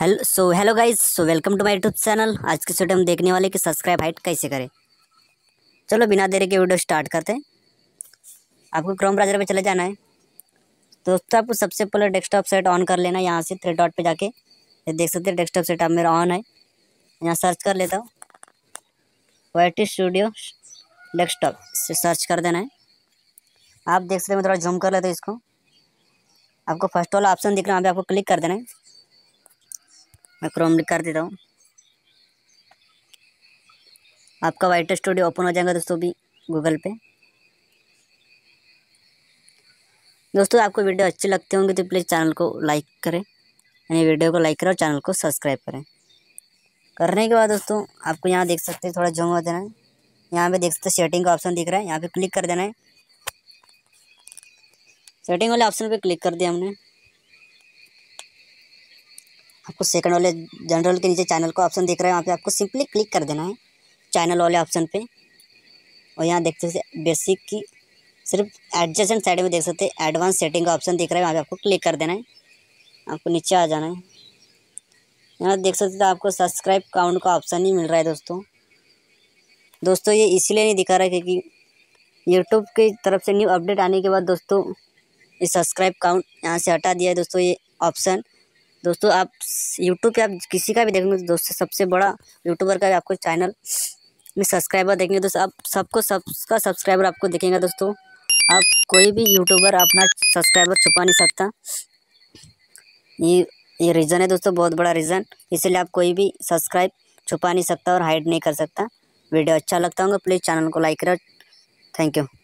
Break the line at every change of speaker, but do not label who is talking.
hello so hello guys so welcome to my YouTube channel आज के video हम देखने वाले कि सब्सक्राइब हाइट कैसे करें चलो बिना देरी के वीडियो स्टार्ट करते हैं आपको क्रोम ब्राउज़र पे चले जाना है दोस्तों आपको सबसे पहले डेस्कटॉप सेट ऑन कर लेना यहाँ से थ्री डॉट पर जाके ये देख सकते हैं डेस्कटॉप सेट आप मेरा ऑन है यहाँ सर्च कर लेता हूँ वाइटी स्टूडियो डेस्कटॉप से सर्च कर देना है आप देख सकते हैं मैं थोड़ा जूम कर लेता हूँ इसको आपको फर्स्ट वाला ऑप्शन दिख रहा है वहाँ पर आपको क्लिक कर देना है मैं क्रोम कर देता हूँ आपका वाइट स्टूडियो ओपन हो जाएगा दोस्तों भी गूगल पे दोस्तों आपको वीडियो अच्छे लगते होंगे तो प्लीज़ चैनल को लाइक करें यानी वीडियो को लाइक करें और चैनल को सब्सक्राइब करें करने के बाद दोस्तों आपको यहाँ देख सकते हैं थोड़ा जम हो देना है यहाँ पे देख सकते हैं सेटिंग का ऑप्शन दिख रहा है यहाँ पे क्लिक कर देना है सेटिंग वाले ऑप्शन पे क्लिक कर दिया हमने आपको सेकंड वाले जनरल के नीचे चैनल का ऑप्शन दिख रहा है वहाँ पे आपको सिंपली क्लिक कर देना है चैनल वाले ऑप्शन पे और यहाँ देखते हैं बेसिक की सिर्फ एडजस्टेंट साइड में देख सकते हैं एडवांस सेटिंग का ऑप्शन दिख रहा है वहाँ पे आपको क्लिक कर देना है आपको नीचे आ जाना है यहाँ देख सकते तो आपको सब्सक्राइब काउंट का ऑप्शन ही मिल रहा है दोस्तों दोस्तों ये इसीलिए नहीं दिखा रहा है क्योंकि यूट्यूब की तरफ से न्यू अपडेट आने के बाद दोस्तों ये सब्सक्राइब काउंट यहाँ से हटा दिया है दोस्तों ये ऑप्शन दोस्तों आप यूट्यूब पे आप किसी का भी देखेंगे तो दोस्तों सबसे बड़ा यूट्यूबर का आपको चैनल में सब्सक्राइबर देखेंगे दोस्तों आप सबको सबका सब्सक्राइबर आपको देखेंगे दोस्तों आप कोई भी यूट्यूबर अपना सब्सक्राइबर छुपा नहीं सकता ये ये रीज़न है दोस्तों बहुत बड़ा रीज़न इसलिए आप कोई भी सब्सक्राइब छुपा नहीं सकता और हाइड नहीं कर सकता वीडियो अच्छा लगता होगा प्लीज़ चैनल को लाइक करें थैंक यू